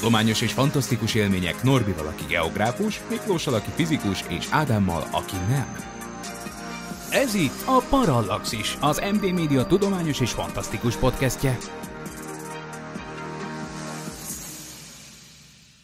Tudományos és fantasztikus élmények Norbival, aki geográfus, Miklóssal, aki fizikus, és Ádámmal, aki nem. Ez itt a Parallaxis, az MD Media tudományos és fantasztikus podcastje.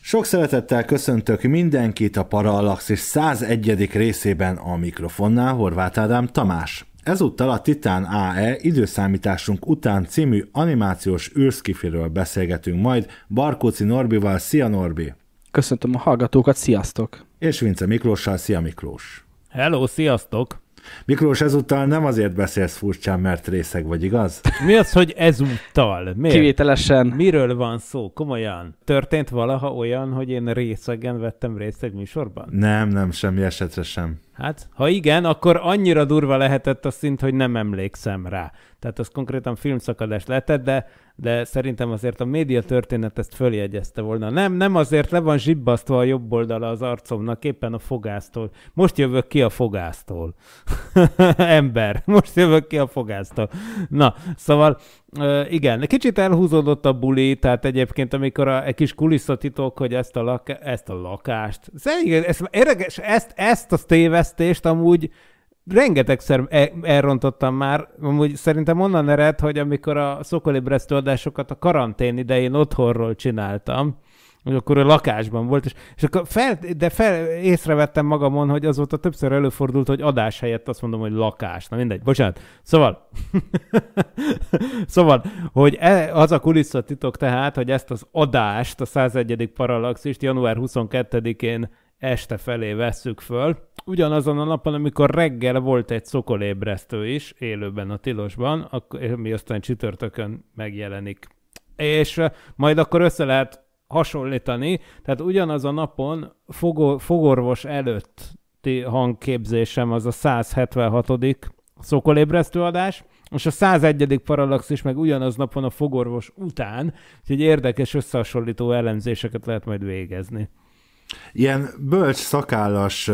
Sok szeretettel köszöntök mindenkit a Parallaxis 101. részében a mikrofonnál Horváth Ádám Tamás. Ezúttal a Titán AE időszámításunk után című animációs űrszkifiről beszélgetünk majd Barkóci Norbival. Szia Norbi! Köszöntöm a hallgatókat, sziasztok! És Vince Miklóssal, szia Miklós! Hello, sziasztok! Miklós, ezúttal nem azért beszélsz furcsán, mert részeg vagy, igaz? Mi az, hogy ezúttal? Miért? Kivételesen. Miről van szó? Komolyan. Történt valaha olyan, hogy én részegen vettem részt egy műsorban? Nem, nem, semmi esetre sem. Hát, ha igen, akkor annyira durva lehetett a szint, hogy nem emlékszem rá. Tehát az konkrétan filmszakadás lehetett, de, de szerintem azért a média történet ezt följegyezte volna. Nem, nem azért le van zsibbasztva a jobb oldala az arcomnak, éppen a fogásztól. Most jövök ki a fogásztól. Ember, most jövök ki a fogásztól. Na, szóval igen, kicsit elhúzódott a buli, tehát egyébként amikor a, egy kis kulisszatitok, hogy ezt a, lak, ezt a lakást, szerintem ezt, érdekes, ezt, ezt a tévesztést amúgy rengetegszer e, elrontottam már, amúgy szerintem onnan ered, hogy amikor a szokolébresztő adásokat a karantén idején otthonról csináltam, hogy akkor a lakásban volt, és, és akkor fel, de fel, észrevettem magamon, hogy azóta többször előfordult, hogy adás helyett azt mondom, hogy lakás. Na mindegy, bocsánat. Szóval, szóval, hogy e, az a kulisszatitok tehát, hogy ezt az adást, a 101. Parallaxist január 22-én este felé vesszük föl, ugyanazon a napon, amikor reggel volt egy szokolébresztő is, élőben a tilosban, akkor, ami aztán csütörtökön megjelenik. És eh, majd akkor össze lehet hasonlítani, tehát ugyanaz a napon fogorvos előtti hangképzésem az a 176. szokolébresztő adás, és a 101. paralaxis meg ugyanaz napon a fogorvos után, úgyhogy érdekes összehasonlító elemzéseket lehet majd végezni. Ilyen bölcs szakállas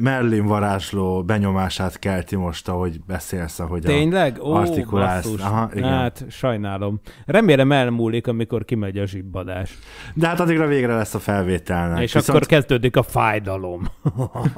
Merlin varázsló benyomását kelti most, ahogy beszélsz, ahogy Tényleg? A artikulálsz. Basszus. Aha, igen. Hát sajnálom. Remélem elmúlik, amikor kimegy a zsibbadás. De hát addigra végre lesz a felvételnek. És Viszont... akkor kezdődik a fájdalom.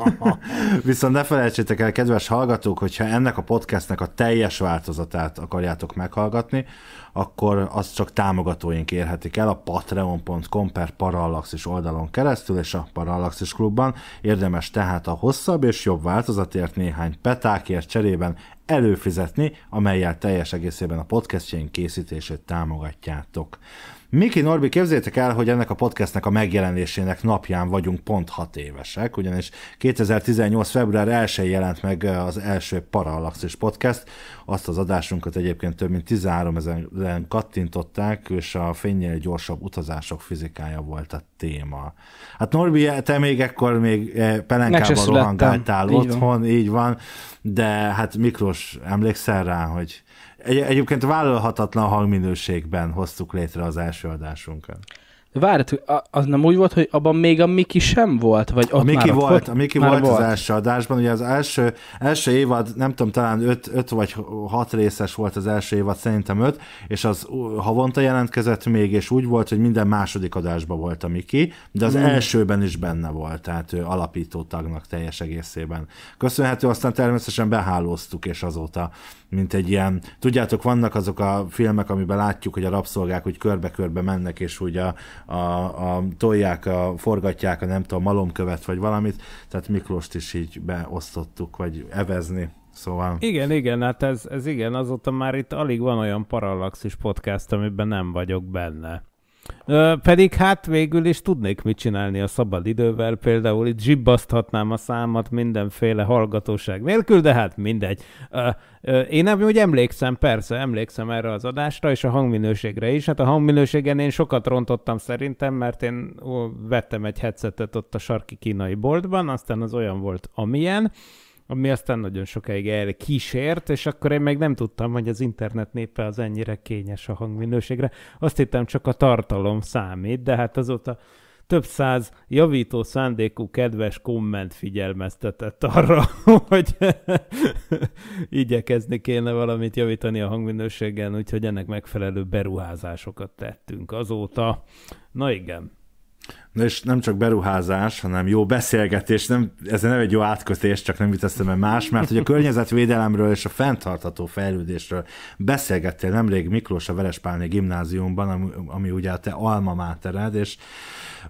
Viszont ne felejtsétek el, kedves hallgatók, hogyha ennek a podcastnek a teljes változatát akarjátok meghallgatni, akkor azt csak támogatóink érhetik el a patreon.com per parallaxis oldalon keresztül és a Parallaxis klubban. Érdemes tehát tehát a hosszabb és jobb változatért néhány petákért cserében előfizetni, amelyel teljes egészében a podcastjaink készítését támogatjátok. Miki Norbi, képzeljétek el, hogy ennek a podcastnek a megjelenésének napján vagyunk pont hat évesek, ugyanis 2018. február 1 jelent meg az első Parallaxis podcast, azt az adásunkat egyébként több mint 13 ezeren kattintották, és a fényjel gyorsabb utazások fizikája volt a téma. Hát Norbi, te még ekkor még pelenkában rohangáltál így otthon, van. így van, de hát Miklós, emlékszel rá, hogy egy, egyébként vállalhatatlan hangminőségben hoztuk létre az első adásunkat. Várj, hát, az nem úgy volt, hogy abban még a Miki sem volt? Vagy ott a Miki volt, volt, a Miki volt, volt az első adásban, ugye az első, első évad, nem tudom, talán 5 vagy 6 részes volt az első évad, szerintem 5, és az havonta jelentkezett még, és úgy volt, hogy minden második adásban volt a Miki, de az hmm. elsőben is benne volt, tehát ő alapító tagnak teljes egészében. Köszönhető, aztán természetesen behálóztuk, és azóta mint egy ilyen, tudjátok, vannak azok a filmek, amiben látjuk, hogy a rabszolgák úgy körbe-körbe mennek, és úgy a, a, a tolják, a, forgatják a nem tudom, malomkövet, vagy valamit, tehát Miklóst is így beosztottuk, vagy evezni. Szóval... Igen, igen, hát ez, ez igen, azóta már itt alig van olyan parallaxis podcast, amiben nem vagyok benne. Pedig hát végül is tudnék mit csinálni a szabad idővel, például itt zsibbaszthatnám a számat mindenféle hallgatóság nélkül, de hát mindegy. Én úgy emlékszem, persze, emlékszem erre az adásra, és a hangminőségre is. Hát a hangminőségen én sokat rontottam szerintem, mert én vettem egy headsetet ott a sarki kínai boltban, aztán az olyan volt, amilyen, ami aztán nagyon sokáig erre kísért, és akkor én meg nem tudtam, hogy az internet népe az ennyire kényes a hangminőségre. Azt hittem csak a tartalom számít, de hát azóta több száz javító szándékú kedves komment figyelmeztetett arra, hogy igyekezni kéne valamit javítani a hangminőségen, úgyhogy ennek megfelelő beruházásokat tettünk azóta. Na igen, Na és nem csak beruházás, hanem jó beszélgetés, nem, ez nem egy jó átkötés, csak nem jut eszembe más, mert hogy a környezetvédelemről és a fenntartható fejlődésről beszélgettél nemrég Miklós a Verespálné gimnáziumban, ami, ami ugye a te alma mátered, és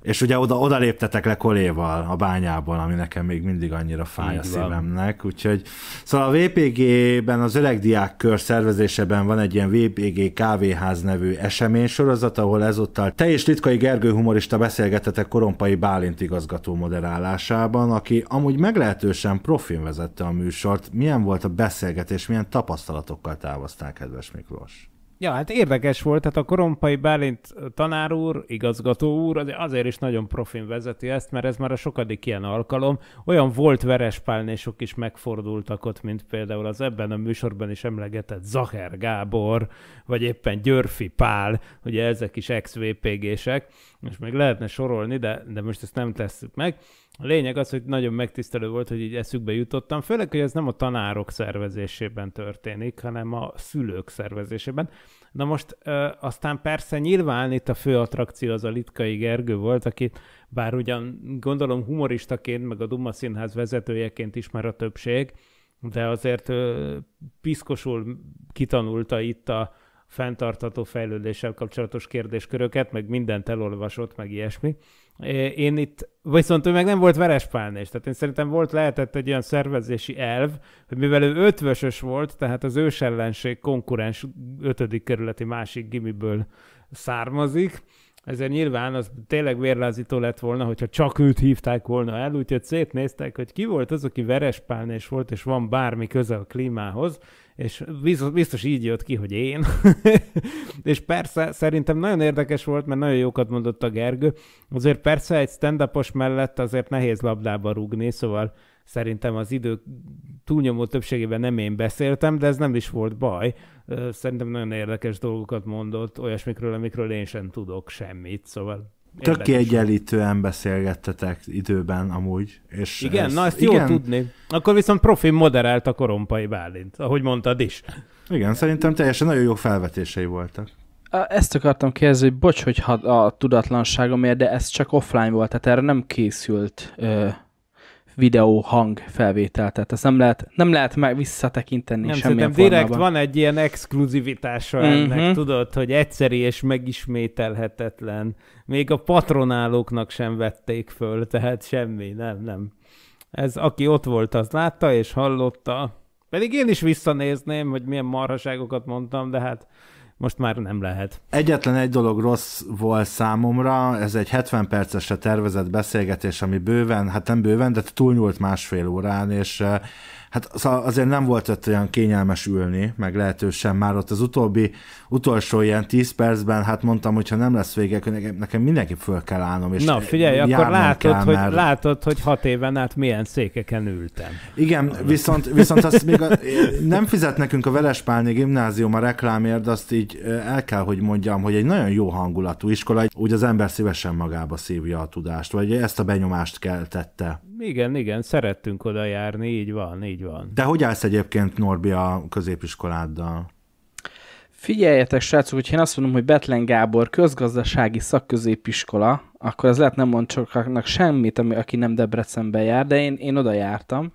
és ugye oda, oda léptetek le koléval a bányában, ami nekem még mindig annyira fáj Így a szívemnek. Úgyhogy, szóval a VPG-ben az öreg diák kör szervezéseben van egy ilyen VPG kávéház nevű esemény sorozat, ahol ezúttal te és Litkai Gergő humorista beszélgetetek Korompai Bálint igazgató moderálásában, aki amúgy meglehetősen profin vezette a műsort. Milyen volt a beszélgetés, milyen tapasztalatokkal távoztál, kedves Miklós? Ja, hát érdekes volt, tehát a Korompai Bálint tanár úr, igazgató úr azért is nagyon profin vezeti ezt, mert ez már a sokadik ilyen alkalom. Olyan volt verespálnésok is megfordultak ott, mint például az ebben a műsorban is emlegetett Zaher Gábor, vagy éppen Györfi Pál, ugye ezek is ex-VPG-sek, és még lehetne sorolni, de, de most ezt nem tesszük meg. A lényeg az, hogy nagyon megtisztelő volt, hogy így eszükbe jutottam, főleg, hogy ez nem a tanárok szervezésében történik, hanem a szülők szervezésében. Na most ö, aztán persze nyilván itt a fő attrakció az a Litkai Gergő volt, aki bár ugyan gondolom humoristaként, meg a Duma Színház vezetőjeként ismer a többség, de azért ö, piszkosul kitanulta itt a fenntartató fejlődéssel kapcsolatos kérdésköröket, meg mindent elolvasott, meg ilyesmi én itt, viszont ő meg nem volt verespálnés, tehát én szerintem volt, lehetett egy olyan szervezési elv, hogy mivel ő ötvösös volt, tehát az ős ellenség konkurens ötödik kerületi másik gimiből származik, ezért nyilván az tényleg vérlázító lett volna, hogyha csak őt hívták volna el, úgyhogy szétnéztek, hogy ki volt az, aki verespálnés volt, és van bármi köze a klímához, és biztos, biztos így jött ki, hogy én. és persze, szerintem nagyon érdekes volt, mert nagyon jókat mondott a Gergő. Azért persze egy stand mellett azért nehéz labdába rúgni, szóval szerintem az idő túlnyomó többségében nem én beszéltem, de ez nem is volt baj. Szerintem nagyon érdekes dolgokat mondott, olyasmikről, amikről én sem tudok semmit, szóval Tök kiegyenlítően beszélgettetek időben amúgy. És igen, ez, na ezt igen. jó tudni. Akkor viszont profi moderált a korompai Bálint, ahogy mondtad is. Igen, szerintem teljesen nagyon jó felvetései voltak. Ezt akartam kérdezni, hogy bocs, hogy a tudatlanságomért, de ez csak offline volt, tehát erre nem készült ö, videó hang felvétel, tehát ezt nem lehet, nem lehet meg visszatekinteni nem, semmilyen formában. direkt van egy ilyen exkluzivitása mm-hmm. ennek, tudod, hogy egyszeri és megismételhetetlen. Még a patronálóknak sem vették föl, tehát semmi, nem, nem. Ez aki ott volt, az látta és hallotta. Pedig én is visszanézném, hogy milyen marhaságokat mondtam, de hát most már nem lehet. Egyetlen egy dolog rossz volt számomra, ez egy 70 percesre tervezett beszélgetés, ami bőven, hát nem bőven, de túlnyúlt másfél órán, és eh, hát szóval azért nem volt ott olyan kényelmes ülni, meg lehetősen már ott az utóbbi, utolsó ilyen 10 percben, hát mondtam, hogy ha nem lesz vége, nekem, nekem mindenki föl kell állnom. És Na figyelj, akkor látod, kell, hogy, mert... látod, hogy hat éven át milyen székeken ültem. Igen, viszont, viszont azt még a, nem fizet nekünk a Velespálni gimnázium a reklámért, de azt így el kell, hogy mondjam, hogy egy nagyon jó hangulatú iskola, úgy az ember szívesen magába szívja a tudást, vagy ezt a benyomást keltette. Igen, igen, szerettünk oda járni, így van, így van. De hogy állsz egyébként Norbi a középiskoláddal? Figyeljetek, srácok, hogyha én azt mondom, hogy Betlen Gábor közgazdasági szakközépiskola, akkor az lehet nem mond csak semmit, ami, aki nem Debrecenben jár, de én, én oda jártam,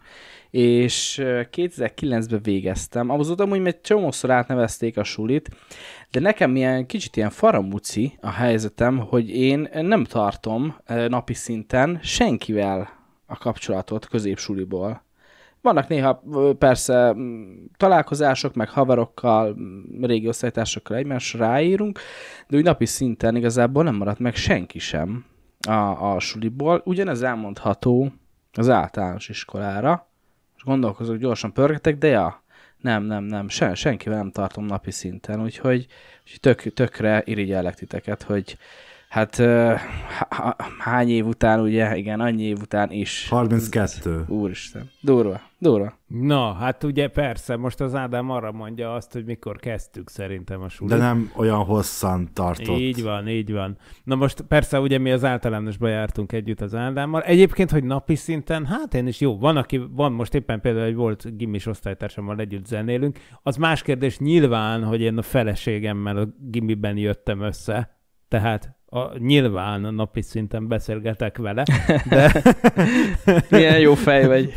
és 2009-ben végeztem. Ahhoz ott amúgy egy csomószor átnevezték a sulit, de nekem ilyen kicsit ilyen faramuci a helyzetem, hogy én nem tartom napi szinten senkivel a kapcsolatot középsuliból. Vannak néha persze találkozások, meg haverokkal, régi osztálytársakkal egymásra ráírunk, de úgy napi szinten igazából nem maradt meg senki sem a, a suliból. Ugyanez elmondható az általános iskolára. Most gondolkozok, gyorsan pörgetek, de ja, nem, nem, nem, sen, senkivel nem tartom napi szinten, úgyhogy, tök, tökre irigyellek titeket, hogy Hát hány év után, ugye, igen, annyi év után is. 32. Úristen, durva, durva. Na, hát ugye persze, most az Ádám arra mondja azt, hogy mikor kezdtük szerintem a súlyt. De nem olyan hosszan tartott. Így van, így van. Na most persze ugye mi az általánosba jártunk együtt az Ádámmal. Egyébként, hogy napi szinten, hát én is jó, van, aki, van most éppen például egy volt gimis osztálytársammal együtt zenélünk. Az más kérdés nyilván, hogy én a feleségemmel a gimiben jöttem össze, tehát a, nyilván napi szinten beszélgetek vele, de... Milyen jó fej vagy.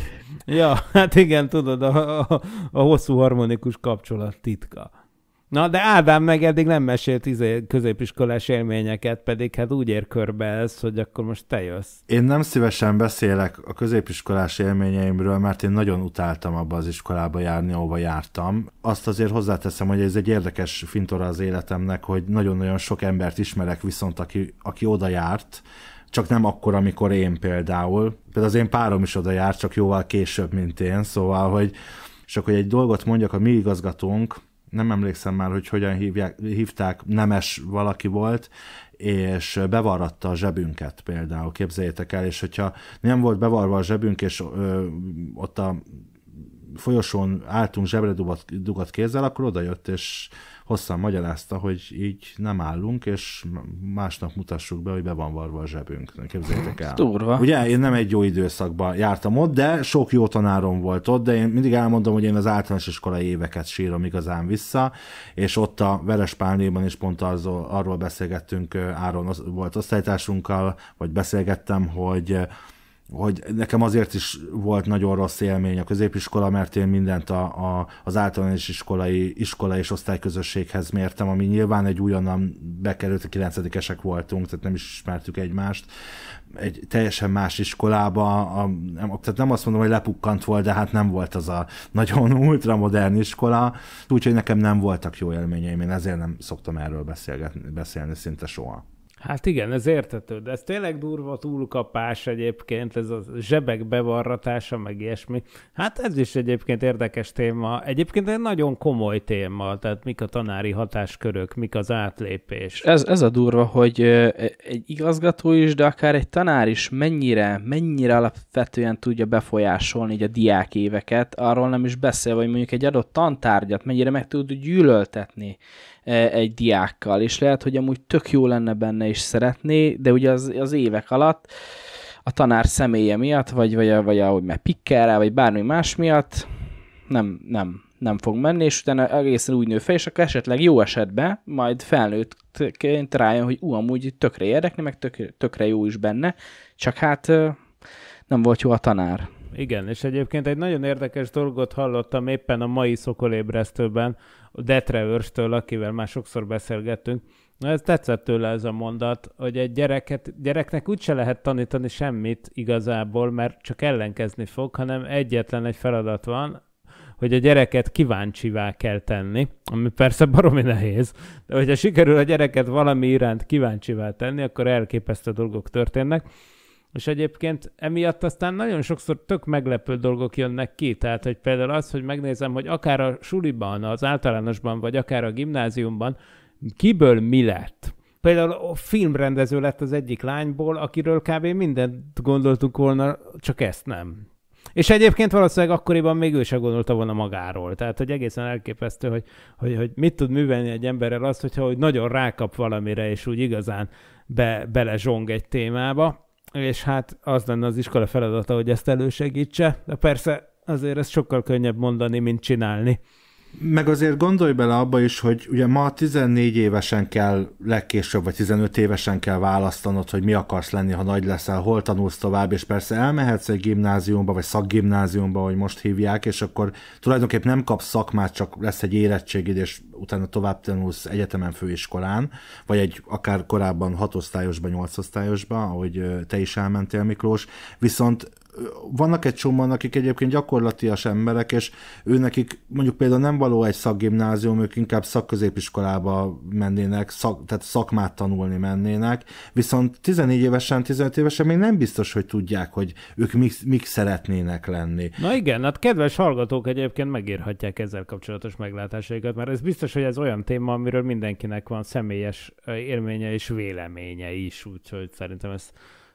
ja, hát igen, tudod, a, a, a hosszú harmonikus kapcsolat titka. Na, de Ádám meg eddig nem mesélt izé középiskolás élményeket, pedig hát úgy ér körbe ez, hogy akkor most te jössz. Én nem szívesen beszélek a középiskolás élményeimről, mert én nagyon utáltam abba az iskolába járni, ahova jártam. Azt azért hozzáteszem, hogy ez egy érdekes fintora az életemnek, hogy nagyon-nagyon sok embert ismerek viszont, aki, aki oda járt, csak nem akkor, amikor én például. Például az én párom is oda járt, csak jóval később, mint én, szóval, hogy csak hogy egy dolgot mondjak, a mi igazgatónk, nem emlékszem már, hogy hogyan hívják, hívták, nemes valaki volt, és bevarratta a zsebünket például, képzeljétek el, és hogyha nem volt bevarva a zsebünk, és ö, ott a folyosón álltunk zsebre dugott, kézzel, akkor odajött, és hosszan magyarázta, hogy így nem állunk, és másnap mutassuk be, hogy be van varva a zsebünk. Képzeljétek el. Durva. Ugye én nem egy jó időszakban jártam ott, de sok jó tanárom volt ott, de én mindig elmondom, hogy én az általános iskolai éveket sírom igazán vissza, és ott a Verespálnéban is pont az, arról beszélgettünk, Áron volt osztálytársunkkal, vagy beszélgettem, hogy hogy nekem azért is volt nagyon rossz élmény a középiskola, mert én mindent a, a, az általános iskolai iskola és osztályközösséghez mértem, ami nyilván egy újonnan bekerült, a kilencedikesek voltunk, tehát nem is ismertük egymást. Egy teljesen más iskolába, a, nem, tehát nem azt mondom, hogy lepukkant volt, de hát nem volt az a nagyon ultramodern iskola, úgyhogy nekem nem voltak jó élményeim, én ezért nem szoktam erről beszélgetni, beszélni szinte soha. Hát igen, ez értető, de ez tényleg durva túlkapás egyébként, ez a zsebek bevarratása, meg ilyesmi. Hát ez is egyébként érdekes téma. Egyébként egy nagyon komoly téma, tehát mik a tanári hatáskörök, mik az átlépés. Ez, ez a durva, hogy egy igazgató is, de akár egy tanár is mennyire, mennyire alapvetően tudja befolyásolni így a diák éveket, arról nem is beszélve, hogy mondjuk egy adott tantárgyat mennyire meg tud gyűlöltetni E, egy diákkal, és lehet, hogy amúgy tök jó lenne benne, és szeretné, de ugye az, az évek alatt a tanár személye miatt, vagy, vagy, vagy ahogy meg pikkel rá, vagy bármi más miatt, nem, nem, nem fog menni, és utána egészen úgy nő fel, és akkor esetleg jó esetben majd felnőttként rájön, hogy ú, amúgy tökre érdekli, meg tök, tökre jó is benne, csak hát nem volt jó a tanár. Igen, és egyébként egy nagyon érdekes dolgot hallottam éppen a mai szokolébresztőben, Detre őrstől, akivel már sokszor beszélgettünk. Ez tetszett tőle ez a mondat, hogy egy gyereket, gyereknek úgyse lehet tanítani semmit igazából, mert csak ellenkezni fog, hanem egyetlen egy feladat van, hogy a gyereket kíváncsivá kell tenni, ami persze baromi nehéz, de hogyha sikerül a gyereket valami iránt kíváncsivá tenni, akkor elképesztő dolgok történnek. És egyébként emiatt aztán nagyon sokszor tök meglepő dolgok jönnek ki, tehát hogy például az, hogy megnézem, hogy akár a suliban, az általánosban, vagy akár a gimnáziumban, kiből mi lett. Például a filmrendező lett az egyik lányból, akiről kb. mindent gondoltuk volna, csak ezt nem. És egyébként valószínűleg akkoriban még ő se gondolta volna magáról. Tehát, hogy egészen elképesztő, hogy, hogy, hogy mit tud művelni egy emberrel az, hogyha hogy nagyon rákap valamire, és úgy igazán be, zsong egy témába és hát az lenne az iskola feladata, hogy ezt elősegítse, de persze azért ez sokkal könnyebb mondani, mint csinálni. Meg azért gondolj bele abba is, hogy ugye ma 14 évesen kell legkésőbb, vagy 15 évesen kell választanod, hogy mi akarsz lenni, ha nagy leszel, hol tanulsz tovább, és persze elmehetsz egy gimnáziumba, vagy szakgimnáziumba, hogy most hívják, és akkor tulajdonképpen nem kapsz szakmát, csak lesz egy érettségid, és utána tovább tanulsz egyetemen főiskolán, vagy egy akár korábban hatosztályosba, nyolcosztályosba, ahogy te is elmentél, Miklós, viszont vannak egy csomóan, akik egyébként gyakorlatias emberek, és ő nekik mondjuk például nem való egy szakgimnázium, ők inkább szakközépiskolába mennének, szak, tehát szakmát tanulni mennének, viszont 14 évesen, 15 évesen még nem biztos, hogy tudják, hogy ők mik, mik szeretnének lenni. Na igen, hát kedves hallgatók egyébként megírhatják ezzel kapcsolatos meglátásaikat, mert ez biztos, hogy ez olyan téma, amiről mindenkinek van személyes élménye és véleménye is, úgyhogy szerintem ez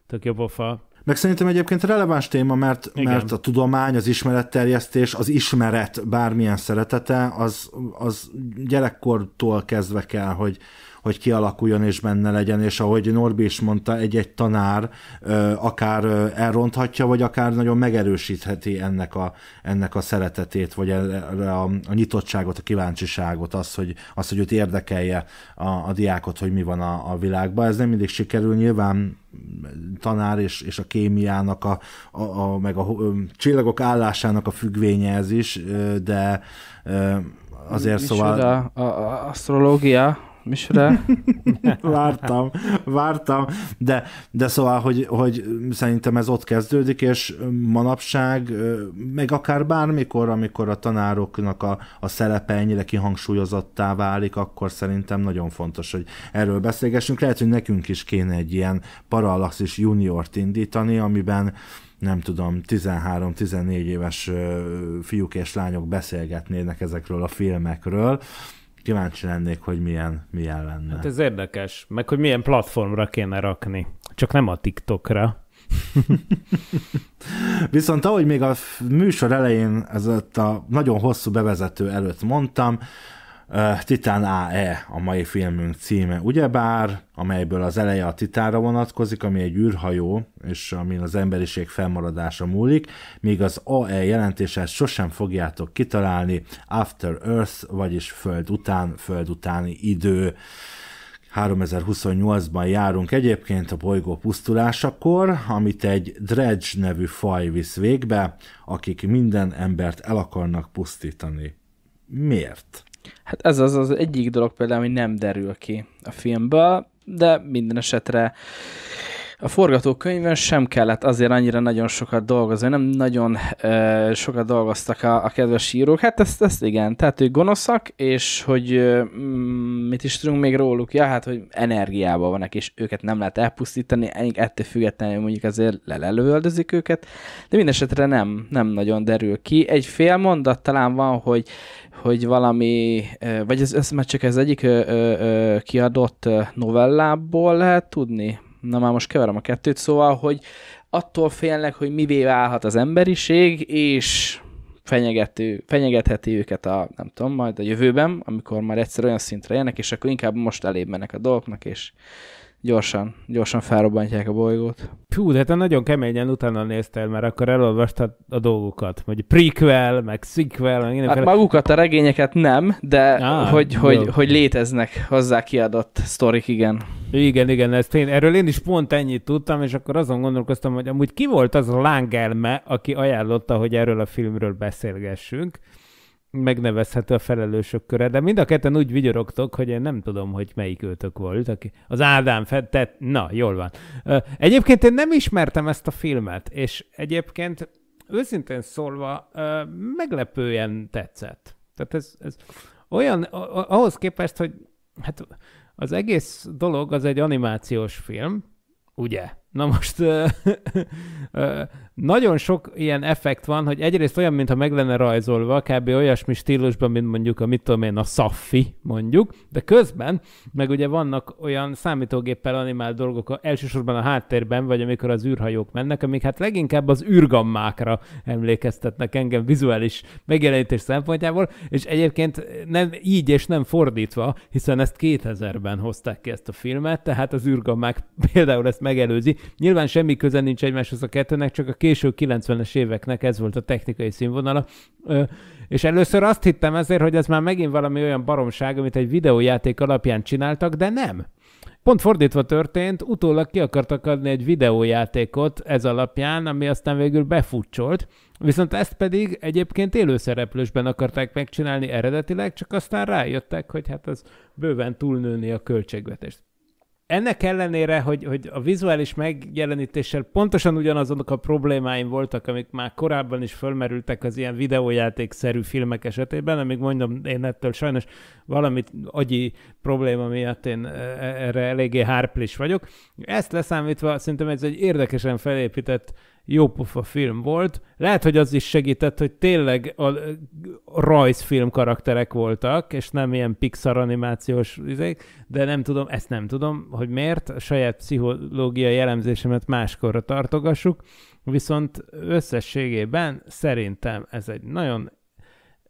tök a fa. Meg szerintem egyébként releváns téma, mert, Igen. mert a tudomány, az ismeretterjesztés, az ismeret bármilyen szeretete, az, az gyerekkortól kezdve kell, hogy, hogy kialakuljon és benne legyen, és ahogy Norbi is mondta, egy-egy tanár ö, akár elronthatja, vagy akár nagyon megerősítheti ennek a, ennek a szeretetét, vagy erre a, a nyitottságot, a kíváncsiságot, az, hogy, az, hogy őt érdekelje a, a diákot, hogy mi van a, a világban. Ez nem mindig sikerül, nyilván tanár és, és a kémiának, a, a, a, meg a, a csillagok állásának a függvénye ez is, de azért Micsoda, szóval... A, a, a asztrológia, misre. vártam, vártam, de, de szóval, hogy, hogy szerintem ez ott kezdődik, és manapság, meg akár bármikor, amikor a tanároknak a, a szerepe ennyire kihangsúlyozottá válik, akkor szerintem nagyon fontos, hogy erről beszélgessünk. Lehet, hogy nekünk is kéne egy ilyen parallaxis juniort indítani, amiben nem tudom, 13-14 éves fiúk és lányok beszélgetnének ezekről a filmekről, kíváncsi lennék, hogy milyen, milyen lenne. Hát ez érdekes, meg hogy milyen platformra kéne rakni. Csak nem a TikTokra. Viszont ahogy még a műsor elején, ez a nagyon hosszú bevezető előtt mondtam, Uh, Titán AE a mai filmünk címe, ugyebár, amelyből az eleje a titára vonatkozik, ami egy űrhajó, és amin az emberiség felmaradása múlik, míg az AE jelentése sosem fogjátok kitalálni, After Earth, vagyis Föld után, Föld utáni idő. 3028-ban járunk egyébként a bolygó pusztulásakor, amit egy Dredge nevű faj visz végbe, akik minden embert el akarnak pusztítani. Miért? Hát ez az az egyik dolog például, ami nem derül ki a filmből, de minden esetre a forgatókönyvön sem kellett azért annyira nagyon sokat dolgozni, nem nagyon ö, sokat dolgoztak a, a kedves írók. Hát ezt, ezt igen, tehát ők gonoszak, és hogy ö, mm, mit is tudunk még róluk? Ja, hát, hogy energiában vannak, és őket nem lehet elpusztítani, ettől függetlenül mondjuk azért lelelőldözik őket, de mindesetre nem, nem nagyon derül ki. Egy fél mondat talán van, hogy hogy valami, vagy ez, ez már csak az egyik ö, ö, kiadott novellából lehet tudni, na már most keverem a kettőt, szóval, hogy attól félnek, hogy mivé válhat az emberiség, és fenyegető, fenyegetheti őket a, nem tudom, majd a jövőben, amikor már egyszer olyan szintre jönnek, és akkor inkább most elébb mennek a dolgoknak, és gyorsan, gyorsan felrobbantják a bolygót. Hú, de te nagyon keményen utána néztél, mert akkor elolvastad a dolgokat, hogy prequel, meg sequel, meg Hát magukat a regényeket nem, de ah, hogy, hogy, hogy, léteznek hozzá kiadott sztorik, igen. Igen, igen, ezt én, erről én is pont ennyit tudtam, és akkor azon gondolkoztam, hogy amúgy ki volt az a lángelme, aki ajánlotta, hogy erről a filmről beszélgessünk megnevezhető a felelősök köre, de mind a ketten úgy vigyorogtok, hogy én nem tudom, hogy melyik őtök volt. Aki... Az Ádám fettet, na, jól van. Egyébként én nem ismertem ezt a filmet, és egyébként őszintén szólva meglepően tetszett. Tehát ez, ez olyan, ahhoz képest, hogy hát az egész dolog az egy animációs film, ugye? Na most nagyon sok ilyen effekt van, hogy egyrészt olyan, mintha meg lenne rajzolva, kb. olyasmi stílusban, mint mondjuk a mit tudom én, a Saffi mondjuk, de közben meg ugye vannak olyan számítógéppel animált dolgok, elsősorban a háttérben, vagy amikor az űrhajók mennek, amik hát leginkább az űrgammákra emlékeztetnek engem vizuális megjelenítés szempontjából, és egyébként nem így és nem fordítva, hiszen ezt 2000-ben hozták ki ezt a filmet, tehát az űrgammák például ezt megelőzi, Nyilván semmi köze nincs egymáshoz a kettőnek, csak a késő 90-es éveknek ez volt a technikai színvonala. És először azt hittem ezért, hogy ez már megint valami olyan baromság, amit egy videójáték alapján csináltak, de nem. Pont fordítva történt, utólag ki akartak adni egy videójátékot ez alapján, ami aztán végül befutcsolt, viszont ezt pedig egyébként élőszereplősben akarták megcsinálni eredetileg, csak aztán rájöttek, hogy hát az bőven túlnőni a költségvetést ennek ellenére, hogy, hogy a vizuális megjelenítéssel pontosan ugyanazok a problémáim voltak, amik már korábban is fölmerültek az ilyen videójátékszerű filmek esetében, amíg mondom, én ettől sajnos valamit agyi probléma miatt én e, e, erre eléggé hárplis vagyok. Ezt leszámítva szerintem ez egy érdekesen felépített pofa film volt. Lehet, hogy az is segített, hogy tényleg a, rajzfilm karakterek voltak, és nem ilyen Pixar animációs izék, de nem tudom, ezt nem tudom, hogy miért. A saját pszichológiai jellemzésemet máskorra tartogassuk, viszont összességében szerintem ez egy nagyon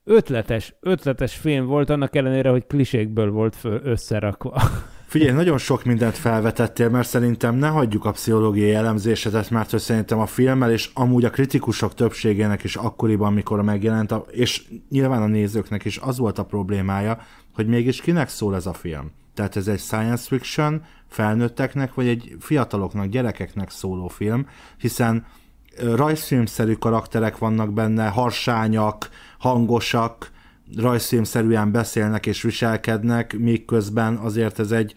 ötletes, ötletes film volt, annak ellenére, hogy klisékből volt föl összerakva. Figyelj, nagyon sok mindent felvetettél, mert szerintem ne hagyjuk a pszichológiai elemzésedet, mert hogy szerintem a filmmel és amúgy a kritikusok többségének is akkoriban, amikor megjelent, és nyilván a nézőknek is az volt a problémája, hogy mégis kinek szól ez a film. Tehát ez egy science fiction felnőtteknek, vagy egy fiataloknak, gyerekeknek szóló film, hiszen rajzfilmszerű karakterek vannak benne, harsányak, hangosak, rajzfilmszerűen beszélnek és viselkednek, míg közben azért ez egy,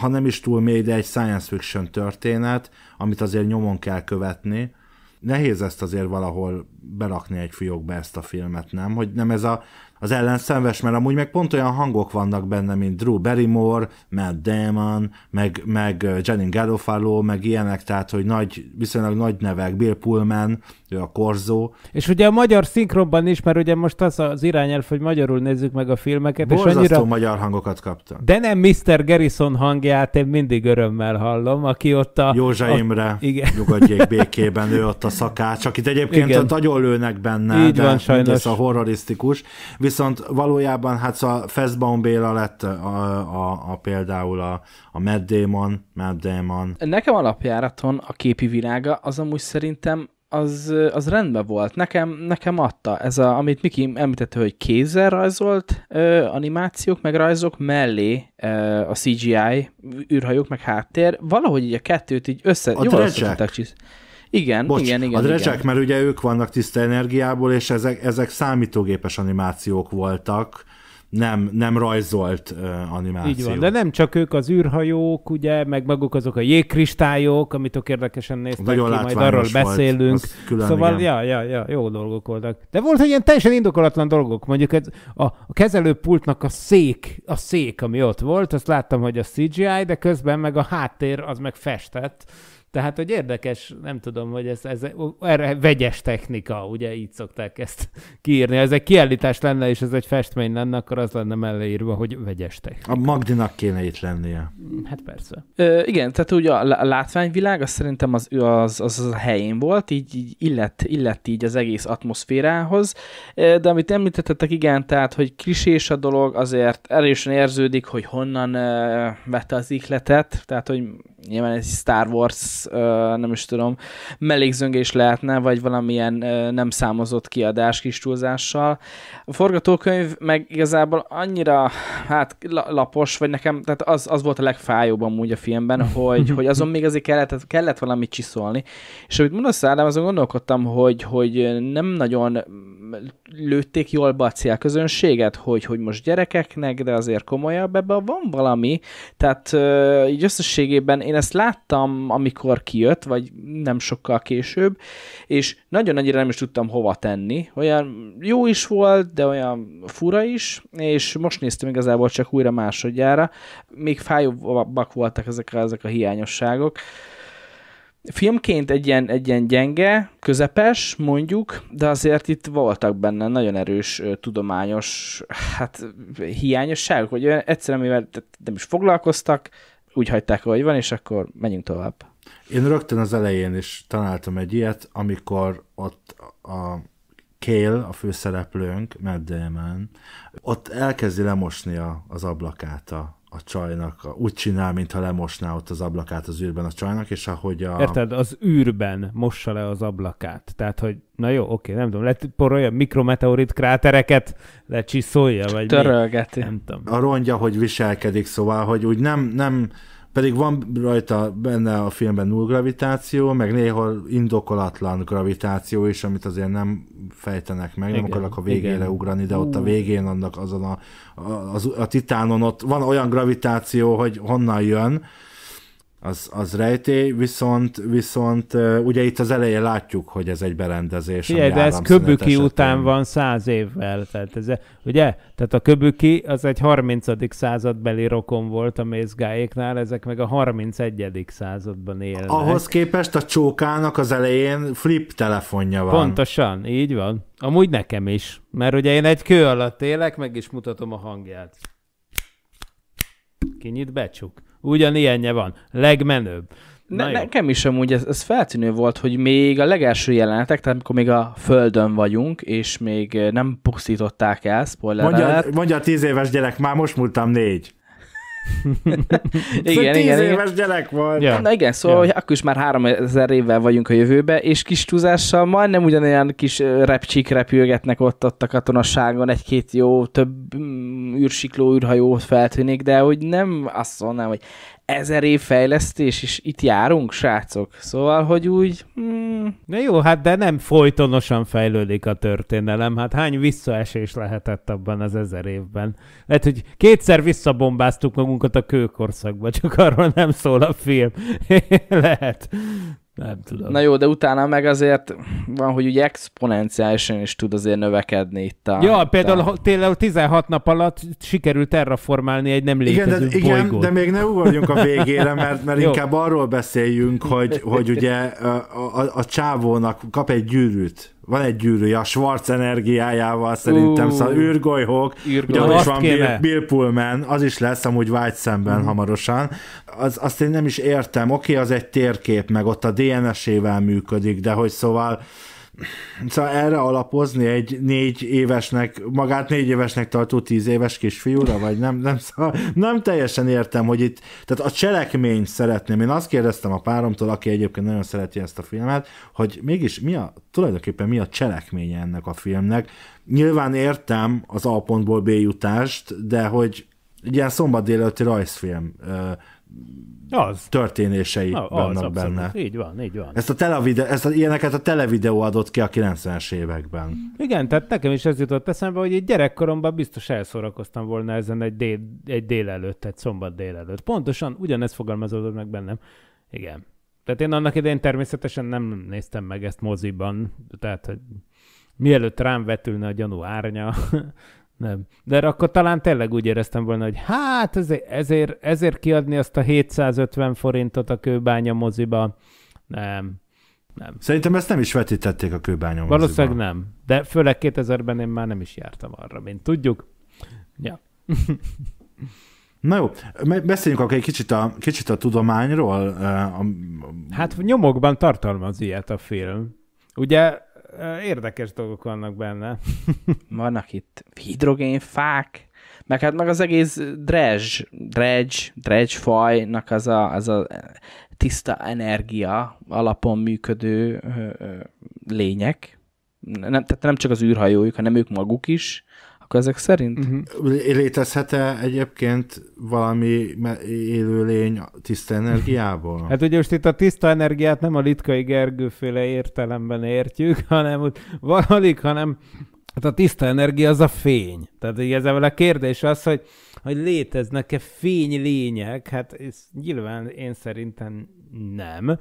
ha nem is túl mély, de egy science fiction történet, amit azért nyomon kell követni. Nehéz ezt azért valahol berakni egy fiókba ezt a filmet, nem? Hogy nem ez a, az ellenszenves, mert amúgy meg pont olyan hangok vannak benne, mint Drew Barrymore, Matt Damon, meg, meg Jenny Garofalo, meg ilyenek, tehát hogy nagy, viszonylag nagy nevek, Bill Pullman, ő a korzó. És ugye a magyar szinkronban is, mert ugye most az az irányelv, hogy magyarul nézzük meg a filmeket. Borzasztó és annyira... magyar hangokat kaptam. De nem Mr. Garrison hangját én mindig örömmel hallom, aki ott a... Józsa a... Imre, igen. nyugodjék békében, ő ott a szakács, akit egyébként igen. ott nagyon lőnek benne, Így de van, sajnos. a szóval horrorisztikus. Viszont valójában hát szóval Feszbaum Béla lett a, a, a, a például a, a Matt Damon, Matt Damon. Nekem alapjáraton a képi világa az amúgy szerintem az, az rendben volt. Nekem, nekem adta. Ez, a, amit Miki említette, hogy kézzel rajzolt ö, animációk, meg rajzok mellé ö, a CGI, űrhajók, meg háttér. Valahogy így a kettőt így össze... A jól igen, Bocs, igen, igen. A drecsek, mert ugye ők vannak tiszta energiából, és ezek, ezek számítógépes animációk voltak, nem, nem rajzolt animáció. Így van, de nem csak ők, az űrhajók, ugye, meg maguk azok a jégkristályok, amit ok érdekesen néztek Nagyon ki, majd arról beszélünk. külön, szóval, igen. ja, ja, ja, jó dolgok voltak. De volt egy ilyen teljesen indokolatlan dolgok, mondjuk ez, a, a kezelőpultnak a szék, a szék, ami ott volt, azt láttam, hogy a CGI, de közben meg a háttér az meg festett tehát, hogy érdekes, nem tudom, hogy ez, ez erre vegyes technika, ugye így szokták ezt kiírni. Ha ez egy kiállítás lenne, és ez egy festmény lenne, akkor az lenne melléírva, hogy vegyes technika. A Magdinak kéne itt lennie. Mm, hát persze. Ö, igen, tehát ugye a látványvilág, az szerintem az, az, az, az a helyén volt, így, így illett, illett így az egész atmoszférához, de amit említettetek, igen, tehát, hogy Krisés a dolog, azért erősen érződik, hogy honnan vette az ikletet, tehát, hogy nyilván egy Star Wars, nem is tudom, mellékzöngés lehetne, vagy valamilyen nem számozott kiadás kis túlzással. A forgatókönyv meg igazából annyira hát lapos, vagy nekem, tehát az, az volt a legfájóbb amúgy a filmben, hogy, hogy azon még azért kellett, kellett valamit csiszolni. És amit mondasz, Ádám, azon gondolkodtam, hogy, hogy nem nagyon lőtték jól be a célközönséget, hogy, hogy most gyerekeknek, de azért komolyabb ebben van valami, tehát így összességében én ezt láttam, amikor kijött, vagy nem sokkal később, és nagyon annyira nem is tudtam hova tenni. Olyan jó is volt, de olyan fura is, és most néztem igazából csak újra másodjára. Még fájóbbak voltak ezek a, ezek a hiányosságok filmként egy ilyen, egy ilyen gyenge, közepes mondjuk, de azért itt voltak benne nagyon erős tudományos hát, hiányosságok, hogy egyszerűen, mivel nem is foglalkoztak úgy hagyták, ahogy van, és akkor menjünk tovább. Én rögtön az elején is találtam egy ilyet, amikor ott a Kale, a főszereplőnk, Matt Damon, ott elkezdi lemosni a, az ablakát a, a csajnak, a, úgy csinál, mintha lemosná ott az ablakát az űrben a csajnak, és ahogy a... Érted, az űrben mossa le az ablakát. Tehát, hogy na jó, oké, nem tudom, leporolja mikrometeorit krátereket, lecsiszolja, vagy Törölgeti. Mi? Nem tudom. A rongya, hogy viselkedik, szóval, hogy úgy nem, nem pedig van rajta benne a filmben null gravitáció, meg néhol indokolatlan gravitáció is, amit azért nem fejtenek meg, igen, nem akarok a végére igen. ugrani, de ott a végén annak azon a, a, a, a titánon ott van olyan gravitáció, hogy honnan jön, az, az rejtély, viszont, viszont ugye itt az elején látjuk, hogy ez egy berendezés. Igen, de ez köbüki esetén. után van száz évvel, tehát ez, ugye? Tehát a köbüki az egy 30. századbeli rokon volt a mézgáéknál, ezek meg a 31. században élnek. Ahhoz képest a csókának az elején flip telefonja van. Pontosan, így van. Amúgy nekem is, mert ugye én egy kő alatt élek, meg is mutatom a hangját. Kinyit, becsuk ugyanilyenje van. Legmenőbb. ne, nekem is amúgy ez, ez feltűnő volt, hogy még a legelső jelenetek, tehát amikor még a földön vagyunk, és még nem pusztították el, spoiler mondja, mondja a tíz éves gyerek, már most múltam négy. Szóval igen, tíz igen, éves igen. gyerek volt. Ja. Na igen, szóval ja. akkor is már 3000 évvel vagyunk a jövőbe, és kis túlzással majdnem ugyanolyan kis repcsik repülgetnek ott, ott a katonasságon, egy-két jó, több mm, űrsikló, űrhajó feltűnik, de hogy nem azt mondanám, hogy ezer év fejlesztés, és itt járunk, srácok. Szóval, hogy úgy... Hmm. Na jó, hát de nem folytonosan fejlődik a történelem. Hát hány visszaesés lehetett abban az ezer évben? Lehet, hogy kétszer visszabombáztuk magunkat a kőkorszakba, csak arról nem szól a film. Lehet. Nem tudom. Na jó, de utána meg azért van, hogy ugye exponenciálisan is tud azért növekedni itt a... Ja, például tényleg 16 nap alatt sikerült terraformálni egy nem létező igen, de, bolygót. Igen, de még ne ugorjunk a végére, mert, mert inkább arról beszéljünk, hogy, hogy ugye a, a, a csávónak kap egy gyűrűt, van egy gyűrűje, a Schwarz energiájával szerintem, uh, szóval űrgolyhók, ugyanúgy van Bill, Bill Pullman, az is lesz amúgy vágy szemben uh-huh. hamarosan. Az, azt én nem is értem, oké, okay, az egy térkép, meg ott a DNS-ével működik, de hogy szóval Szóval erre alapozni egy négy évesnek, magát négy évesnek tartó tíz éves kisfiúra, vagy nem, nem, szóval nem teljesen értem, hogy itt, tehát a cselekmény szeretném. Én azt kérdeztem a páromtól, aki egyébként nagyon szereti ezt a filmet, hogy mégis mi a, tulajdonképpen mi a cselekmény ennek a filmnek. Nyilván értem az A pontból B jutást, de hogy egy ilyen szombat délelőtti rajzfilm az. történései az, vannak az, abszolút. benne. Így van, így van. Ezt a, televide, ezt a ilyeneket a televideó adott ki a 90-es években. Igen, tehát nekem is ez jutott eszembe, hogy egy gyerekkoromban biztos elszórakoztam volna ezen egy, dél, egy délelőtt, egy szombat délelőtt. Pontosan ugyanez fogalmazódott meg bennem. Igen. Tehát én annak idején természetesen nem néztem meg ezt moziban, tehát hogy mielőtt rám vetülne a gyanú árnya, nem. De akkor talán tényleg úgy éreztem volna, hogy hát ezért, ezért, ezért kiadni azt a 750 forintot a kőbánya moziba, nem. Nem. Szerintem ezt nem is vetítették a kőbánya moziba. Valószínűleg nem, de főleg 2000-ben én már nem is jártam arra, mint tudjuk. Ja. Na jó, beszéljünk akkor egy kicsit a, kicsit a tudományról. Eh, a... Hát nyomokban tartalmaz ilyet a film. Ugye érdekes dolgok vannak benne. vannak itt hidrogénfák, meg hát meg az egész dredge, dredge, dredge fajnak az a, az a tiszta energia alapon működő lények. Nem, tehát nem csak az űrhajójuk, hanem ők maguk is. Akkor ezek szerint? Uh-huh. Létezhet-e egyébként valami élőlény tiszta energiából? Hát ugye most itt a tiszta energiát nem a Litkai Gergőféle értelemben értjük, hanem valalik, hanem hát a tiszta energia az a fény. Tehát igazából a kérdés az, hogy, hogy léteznek-e fénylények, hát ez nyilván én szerintem nem.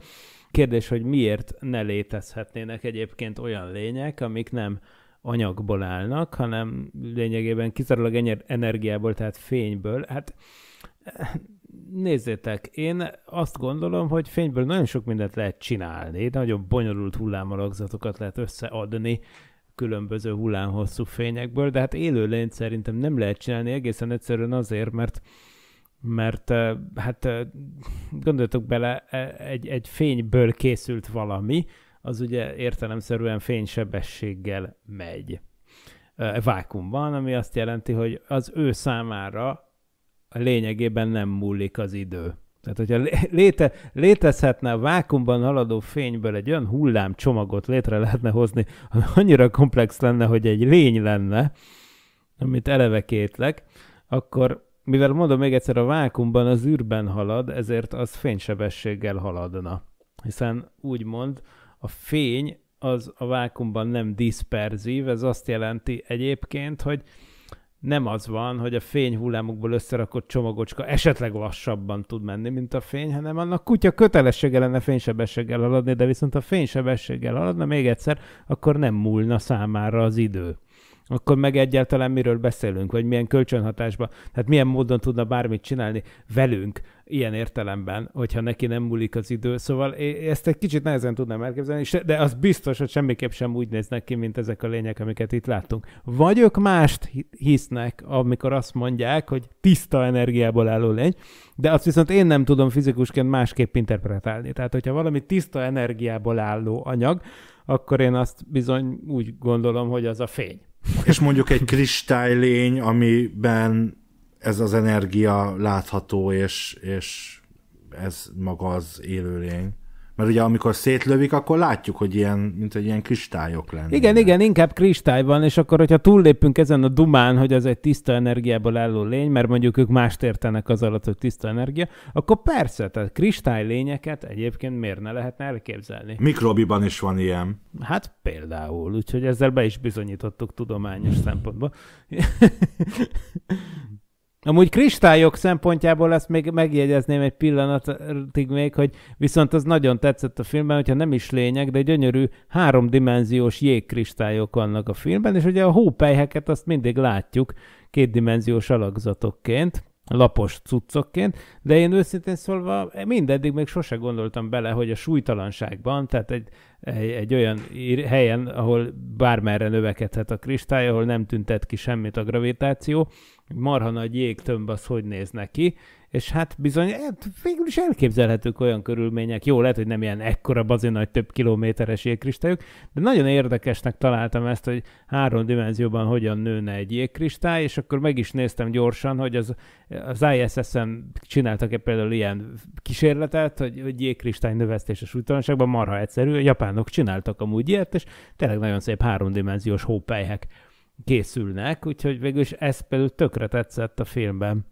Kérdés, hogy miért ne létezhetnének egyébként olyan lények, amik nem anyagból állnak, hanem lényegében kizárólag energiából, tehát fényből. Hát nézzétek, én azt gondolom, hogy fényből nagyon sok mindent lehet csinálni, nagyon bonyolult hullámalakzatokat lehet összeadni, különböző hullámhosszú fényekből, de hát élőlényt szerintem nem lehet csinálni egészen egyszerűen azért, mert mert hát gondoltok bele, e, egy, egy fényből készült valami, az ugye értelemszerűen fénysebességgel megy vákumban, ami azt jelenti, hogy az ő számára lényegében nem múlik az idő. Tehát, hogyha léte, létezhetne a vákumban haladó fényből egy olyan hullámcsomagot létre lehetne hozni, ami annyira komplex lenne, hogy egy lény lenne, amit eleve kétlek, akkor mivel mondom még egyszer, a vákumban az űrben halad, ezért az fénysebességgel haladna. Hiszen úgy mond, a fény az a vákumban nem disperzív, ez azt jelenti egyébként, hogy nem az van, hogy a fényhullámokból összerakott csomagocska esetleg lassabban tud menni, mint a fény, hanem annak kutya kötelessége lenne fénysebességgel haladni, de viszont a fénysebességgel haladna még egyszer, akkor nem múlna számára az idő akkor meg egyáltalán miről beszélünk, vagy milyen kölcsönhatásban, tehát milyen módon tudna bármit csinálni velünk ilyen értelemben, hogyha neki nem múlik az idő. Szóval ezt egy kicsit nehezen tudnám elképzelni, de az biztos, hogy semmiképp sem úgy néznek ki, mint ezek a lények, amiket itt láttunk. Vagy ők mást hisznek, amikor azt mondják, hogy tiszta energiából álló lény, de azt viszont én nem tudom fizikusként másképp interpretálni. Tehát, hogyha valami tiszta energiából álló anyag, akkor én azt bizony úgy gondolom, hogy az a fény és mondjuk egy kristálylény, amiben ez az energia látható, és, és ez maga az élőlény. Mert ugye amikor szétlövik, akkor látjuk, hogy ilyen, mint egy ilyen kristályok lennének. Igen, igen, inkább kristály van, és akkor, hogyha túllépünk ezen a dumán, hogy ez egy tiszta energiából álló lény, mert mondjuk ők mást értenek az alatt, hogy tiszta energia, akkor persze, tehát kristály lényeket egyébként miért ne lehetne elképzelni? Mikrobiban is van ilyen. Hát például, úgyhogy ezzel be is bizonyítottuk tudományos szempontból. Amúgy kristályok szempontjából ezt még megjegyezném egy pillanatig még, hogy viszont az nagyon tetszett a filmben, hogyha nem is lényeg, de gyönyörű háromdimenziós jégkristályok vannak a filmben, és ugye a hópelyheket azt mindig látjuk kétdimenziós alakzatokként lapos cuccokként, de én őszintén szólva mindeddig még sose gondoltam bele, hogy a súlytalanságban, tehát egy, egy, egy olyan helyen, ahol bármerre növekedhet a kristály, ahol nem tüntet ki semmit a gravitáció, marha nagy jégtömb az hogy néz neki, és hát bizony, hát végül is elképzelhetők olyan körülmények. Jó, lehet, hogy nem ilyen ekkora bazin nagy több kilométeres jégkristályok, de nagyon érdekesnek találtam ezt, hogy három dimenzióban hogyan nőne egy jégkristály, és akkor meg is néztem gyorsan, hogy az, az ISS-en csináltak-e például ilyen kísérletet, hogy, hogy jégkristály növesztéses újtalanságban marha egyszerű, a japánok csináltak amúgy ilyet, és tényleg nagyon szép háromdimenziós hópelyhek készülnek, úgyhogy végül is ez például tökre tetszett a filmben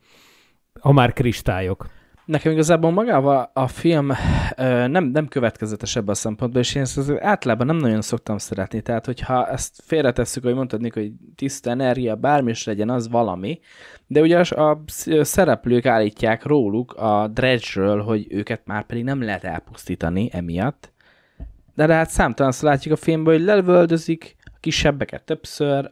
ha már kristályok. Nekem igazából magával a film ö, nem, nem következetes ebben a szempontból, és én ezt általában nem nagyon szoktam szeretni. Tehát, hogyha ezt félretesszük, hogy mondtad, hogy tiszta energia, bármi is legyen, az valami. De ugye a szereplők állítják róluk a dredge hogy őket már pedig nem lehet elpusztítani emiatt. De, de hát számtalan látjuk a filmben, hogy lelvöldözik a kisebbeket többször,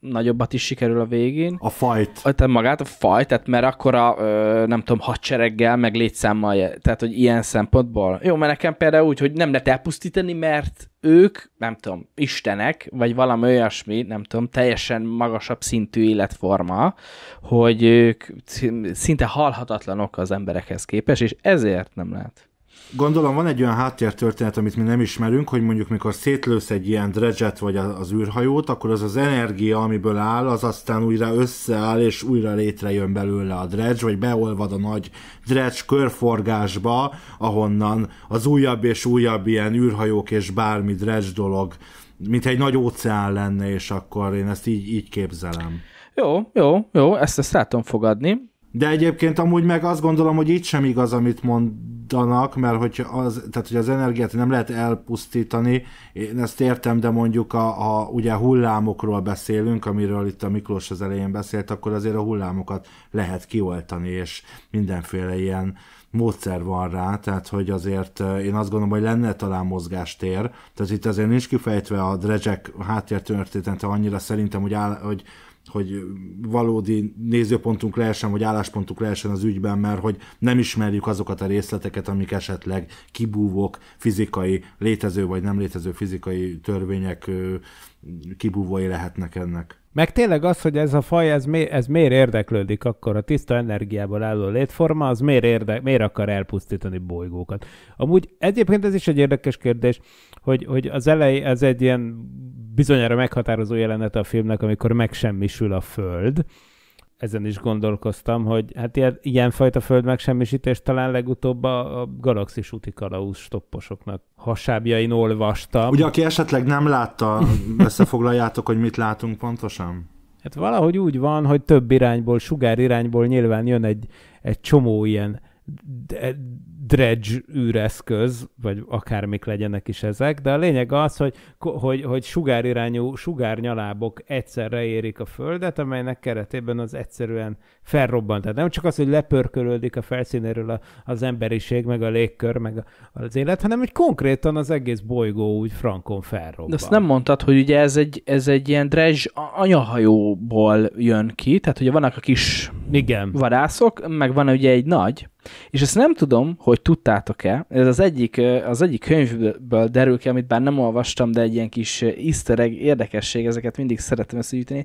nagyobbat is sikerül a végén. A fajt. A, tehát magát a fajt, tehát mert akkor a, ö, nem tudom, hadsereggel, meg létszámmal, tehát hogy ilyen szempontból. Jó, mert nekem például úgy, hogy nem lehet elpusztítani, mert ők, nem tudom, istenek, vagy valami olyasmi, nem tudom, teljesen magasabb szintű életforma, hogy ők szinte halhatatlanok az emberekhez képest, és ezért nem lehet gondolom van egy olyan háttértörténet, amit mi nem ismerünk, hogy mondjuk mikor szétlősz egy ilyen dredget vagy az űrhajót, akkor az az energia, amiből áll, az aztán újra összeáll, és újra létrejön belőle a dredge, vagy beolvad a nagy dredge körforgásba, ahonnan az újabb és újabb ilyen űrhajók és bármi dredge dolog, mint egy nagy óceán lenne, és akkor én ezt így, így képzelem. Jó, jó, jó, ezt, ezt látom fogadni. De egyébként amúgy meg azt gondolom, hogy itt sem igaz, amit mondanak, mert hogy az, tehát, hogy az energiát nem lehet elpusztítani, én ezt értem, de mondjuk a, a ugye hullámokról beszélünk, amiről itt a Miklós az elején beszélt, akkor azért a hullámokat lehet kioltani, és mindenféle ilyen módszer van rá, tehát hogy azért én azt gondolom, hogy lenne talán mozgástér, tehát itt azért nincs kifejtve a Dredzsek háttértörténete annyira szerintem, hogy, áll, hogy hogy valódi nézőpontunk lehessen, vagy álláspontunk lehessen az ügyben, mert hogy nem ismerjük azokat a részleteket, amik esetleg kibúvok, fizikai, létező vagy nem létező fizikai törvények kibúvói lehetnek ennek. Meg tényleg az, hogy ez a faj, ez, mi, ez miért érdeklődik akkor a tiszta energiából álló létforma, az miért, érde, miért akar elpusztítani bolygókat. Amúgy egyébként ez is egy érdekes kérdés, hogy, hogy az elej, ez egy ilyen bizonyára meghatározó jelenet a filmnek, amikor megsemmisül a föld. Ezen is gondolkoztam, hogy hát ilyen, ilyenfajta föld megsemmisítés talán legutóbb a, a galaxis úti kalauz stopposoknak hasábjain olvastam. Ugye, aki esetleg nem látta, összefoglaljátok, hogy mit látunk pontosan? Hát valahogy úgy van, hogy több irányból, sugár irányból nyilván jön egy, egy csomó ilyen dredge űreszköz, vagy akármik legyenek is ezek, de a lényeg az, hogy, hogy, hogy sugárirányú sugárnyalábok egyszerre érik a Földet, amelynek keretében az egyszerűen felrobbant. Tehát nem csak az, hogy lepörkölődik a felszínéről a, az emberiség, meg a légkör, meg a, az élet, hanem hogy konkrétan az egész bolygó úgy frankon felrobbant. De azt nem mondtad, hogy ugye ez egy, ez egy ilyen dredge anyahajóból jön ki, tehát ugye vannak a kis Igen. vadászok, meg van ugye egy nagy, és ezt nem tudom, hogy tudtátok-e, ez az egyik, az egyik könyvből derül ki, amit bár nem olvastam, de egy ilyen kis easter egg érdekesség, ezeket mindig szeretem összegyűjteni,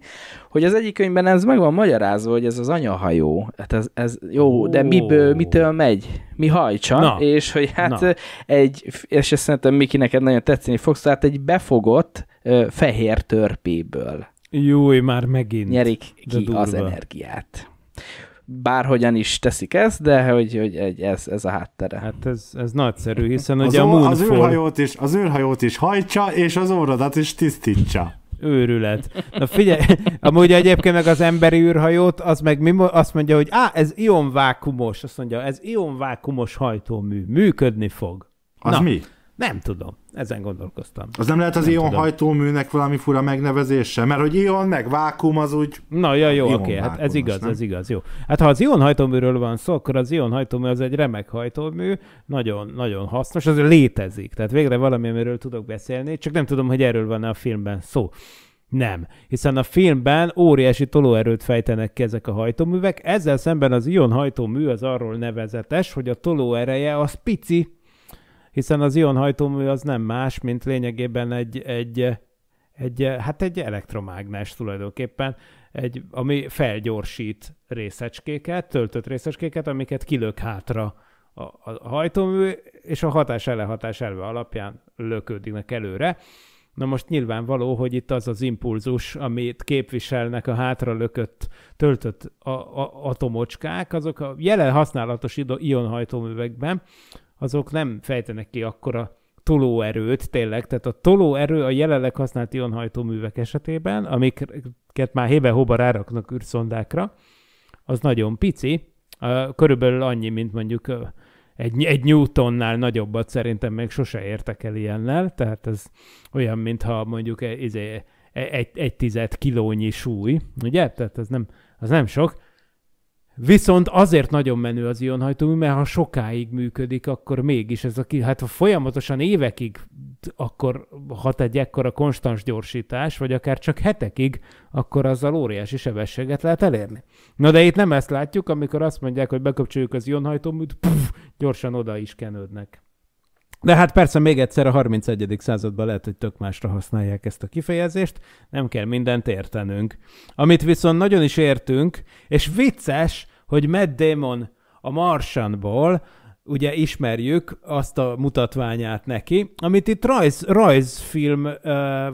hogy az egyik könyvben ez meg van magyarázva, hogy ez az anyahajó. Hát ez, ez jó, de miből, mitől megy? Mi hajcsa? Na. És hogy hát Na. egy, és ezt szerintem Miki neked nagyon tetszeni fogsz, tehát egy befogott fehér törpéből. Júj, már megint. Nyerik ki az energiát bárhogyan is teszik ezt, de hogy, hogy egy, ez, ez a háttere. Hát ez, ez nagyszerű, hiszen az ugye a Moonfall... Az űrhajót, is, az űrhajót is hajtsa, és az orradat is tisztítsa őrület. Na figyelj, amúgy egyébként meg az emberi űrhajót, az meg mi, azt mondja, hogy á, ez ionvákumos, azt mondja, ez ionvákumos hajtómű, működni fog. Az Na. mi? Nem tudom, ezen gondolkoztam. Az nem lehet az nem ion tudom. hajtóműnek valami fura megnevezése? Mert hogy ion meg vákum az úgy... Na ja, jó, oké, okay, hát ez igaz, nem? ez igaz, jó. Hát ha az ion hajtóműről van szó, akkor az ion hajtómű az egy remek hajtómű, nagyon, nagyon hasznos, az létezik. Tehát végre valami, amiről tudok beszélni, csak nem tudom, hogy erről van-e a filmben szó. Nem, hiszen a filmben óriási tolóerőt fejtenek ki ezek a hajtóművek, ezzel szemben az ion hajtómű az arról nevezetes, hogy a tolóereje az pici, hiszen az ionhajtómű az nem más, mint lényegében egy, egy, egy, hát egy elektromágnes tulajdonképpen, egy, ami felgyorsít részecskéket, töltött részecskéket, amiket kilök hátra a, a hajtómű, és a hatás elehatás elve alapján löködnek előre. Na most nyilvánvaló, hogy itt az az impulzus, amit képviselnek a hátra lökött, töltött a, a, atomocskák, azok a jelen használatos ionhajtóművekben azok nem fejtenek ki akkora tolóerőt, tényleg, tehát a tolóerő a jelenleg használt ionhajtóművek esetében, amiket már hébe-hóba ráraknak űrszondákra, az nagyon pici, körülbelül annyi, mint mondjuk egy, egy newtonnál nagyobbat szerintem még sose értek el ilyennel, tehát ez olyan, mintha mondjuk egy, izé, e, egy, egy tized kilónyi súly, ugye? Tehát ez nem, az nem sok, Viszont azért nagyon menő az ionhajtómű, mert ha sokáig működik, akkor mégis ez a ki, hát ha folyamatosan évekig, akkor hat egy ekkora konstans gyorsítás, vagy akár csak hetekig, akkor azzal óriási sebességet lehet elérni. Na de itt nem ezt látjuk, amikor azt mondják, hogy bekapcsoljuk az ionhajtóműt, gyorsan oda is kenődnek. De hát persze még egyszer a 31. században lehet, hogy tök másra használják ezt a kifejezést, nem kell mindent értenünk. Amit viszont nagyon is értünk, és vicces, hogy Matt Damon a Marsanból, ugye ismerjük azt a mutatványát neki, amit itt rajz, rajzfilm,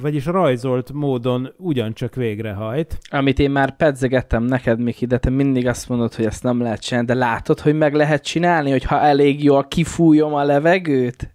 vagyis rajzolt módon ugyancsak végrehajt. Amit én már pedzegettem neked, Miki, de te mindig azt mondod, hogy ezt nem lehet csinálni, de látod, hogy meg lehet csinálni, hogyha elég jól kifújom a levegőt?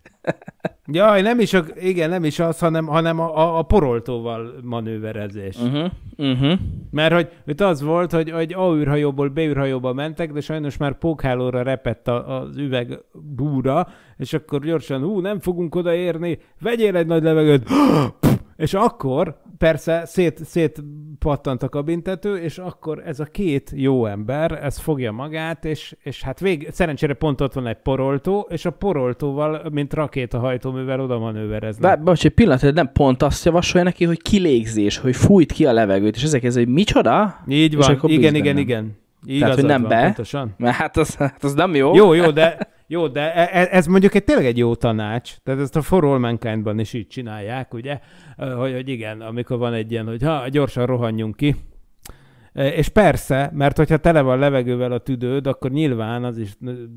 Jaj, nem is, a, igen, nem is az, hanem, hanem a, a, poroltóval manőverezés. Uh-huh, uh-huh. Mert hogy itt az volt, hogy, egy A űrhajóból B űrhajóba mentek, de sajnos már pókhálóra repett a, az üveg búra, és akkor gyorsan, hú, nem fogunk odaérni, vegyél egy nagy levegőt, és akkor persze szét, szét pattant a kabintető, és akkor ez a két jó ember, ez fogja magát, és, és hát vég, szerencsére pont ott van egy poroltó, és a poroltóval, mint rakétahajtóművel oda manővereznek. Bár, bocs, egy pillanat, nem pont azt javasolja neki, hogy kilégzés, hogy fújt ki a levegőt, és ezek ez, egy micsoda? Így van, igen, igen, igen, igen. Igazad Tehát, hogy nem van, be, pontosan. mert hát az, hát az nem jó. Jó, jó, de Jó, de e, e, ez mondjuk egy, tényleg egy jó tanács, tehát ezt a For All Mankind-ban is így csinálják, ugye, hogy, hogy igen, amikor van egy ilyen, hogy ha, gyorsan rohanjunk ki, e, és persze, mert hogyha tele van levegővel a tüdőd, akkor nyilván az is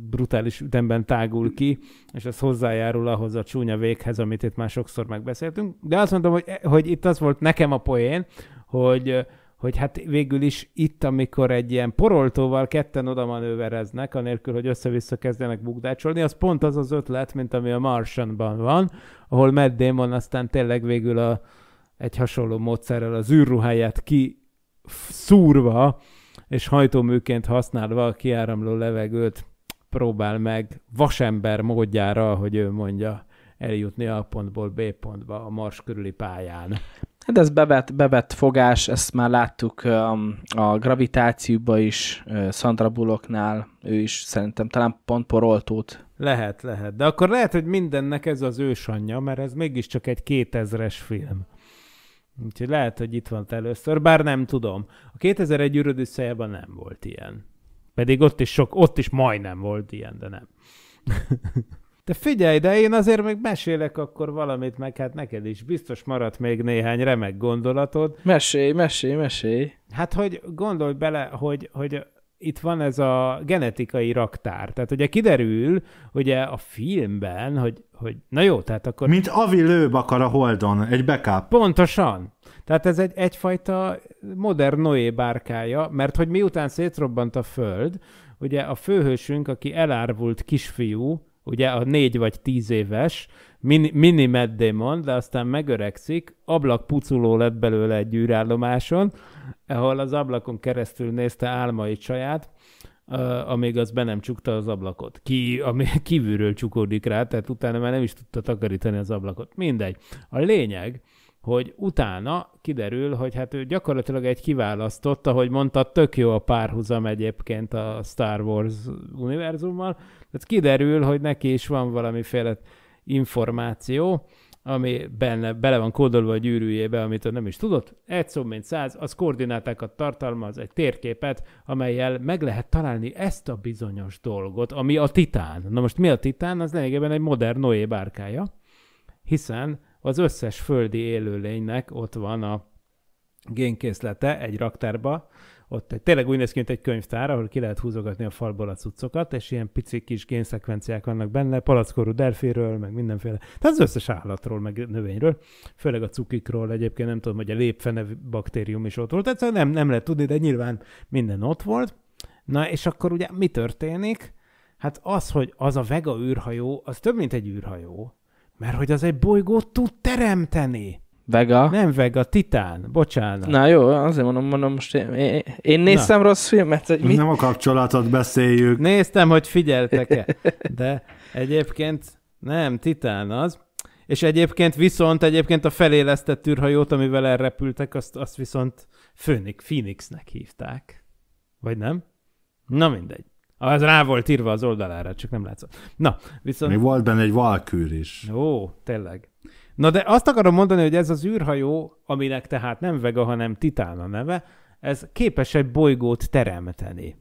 brutális ütemben tágul ki, és ez hozzájárul ahhoz a csúnya véghez, amit itt már sokszor megbeszéltünk. De azt mondom, hogy, hogy itt az volt nekem a poén, hogy, hogy hát végül is itt, amikor egy ilyen poroltóval ketten oda manővereznek, anélkül, hogy össze-vissza kezdenek bukdácsolni, az pont az az ötlet, mint ami a Martianban van, ahol Matt Damon aztán tényleg végül a, egy hasonló módszerrel az űrruháját ki szúrva és hajtóműként használva a kiáramló levegőt próbál meg vasember módjára, hogy ő mondja, eljutni A pontból B pontba a Mars körüli pályán. Hát ez bevett, bevett fogás, ezt már láttuk um, a gravitációba is, uh, Sandra Bullocknál, ő is szerintem talán pont poroltót. Lehet, lehet. De akkor lehet, hogy mindennek ez az ősanyja, mert ez mégiscsak egy 2000-es film. Úgyhogy lehet, hogy itt van először, bár nem tudom. A 2001 űrödüsszeljában nem volt ilyen. Pedig ott is sok, ott is majdnem volt ilyen, de nem. De figyelj, de én azért még mesélek akkor valamit, meg hát neked is biztos maradt még néhány remek gondolatod. Mesélj, mesélj, mesélj. Hát, hogy gondolj bele, hogy, hogy itt van ez a genetikai raktár. Tehát ugye kiderül, ugye a filmben, hogy, hogy na jó, tehát akkor... Mint Avi akar a Holdon, egy backup. Pontosan. Tehát ez egy, egyfajta modern Noé bárkája, mert hogy miután szétrobbant a Föld, ugye a főhősünk, aki elárvult kisfiú, ugye a négy vagy tíz éves, mini, mini Matt de aztán megöregszik, ablak puculó lett belőle egy űrállomáson, ahol az ablakon keresztül nézte álmai saját, Uh, amíg az be nem csukta az ablakot. Ki, ami kívülről csukódik rá, tehát utána már nem is tudta takarítani az ablakot. Mindegy. A lényeg, hogy utána kiderül, hogy hát ő gyakorlatilag egy kiválasztott, ahogy mondta, tök jó a párhuzam egyébként a Star Wars univerzummal, tehát kiderül, hogy neki is van valamiféle információ, ami benne, bele van kódolva a gyűrűjébe, amit ő nem is tudott. Egy szó, mint száz, az koordinátákat tartalmaz, egy térképet, amelyel meg lehet találni ezt a bizonyos dolgot, ami a titán. Na most mi a titán? Az lényegében egy modern Noé bárkája, hiszen az összes földi élőlénynek ott van a génkészlete egy raktárba, ott egy, tényleg úgy néz ki, mint egy könyvtár, ahol ki lehet húzogatni a falból a cuccokat, és ilyen pici kis génszekvenciák vannak benne, palackorú derféről, meg mindenféle. Tehát az összes állatról, meg növényről, főleg a cukikról egyébként nem tudom, hogy a lépfene baktérium is ott volt, egyszerűen szóval nem, nem lehet tudni, de nyilván minden ott volt. Na és akkor ugye mi történik? Hát az, hogy az a Vega űrhajó, az több mint egy űrhajó, mert hogy az egy bolygót tud teremteni. Vega. Nem Vega, Titán, bocsánat. Na jó, azért mondom, mondom most én, én, néztem Na. rossz filmet, hogy mi? Nem a kapcsolatot beszéljük. Néztem, hogy figyeltek-e, de egyébként nem, Titán az. És egyébként viszont egyébként a felélesztett űrhajót, amivel elrepültek, azt, azt viszont Phoenix, Phoenixnek hívták. Vagy nem? Na mindegy. Az ah, rá volt írva az oldalára, csak nem látszott. Na, viszont... Még volt benne egy valkűr is. Ó, tényleg. Na de azt akarom mondani, hogy ez az űrhajó, aminek tehát nem Vega, hanem Titán a neve, ez képes egy bolygót teremteni.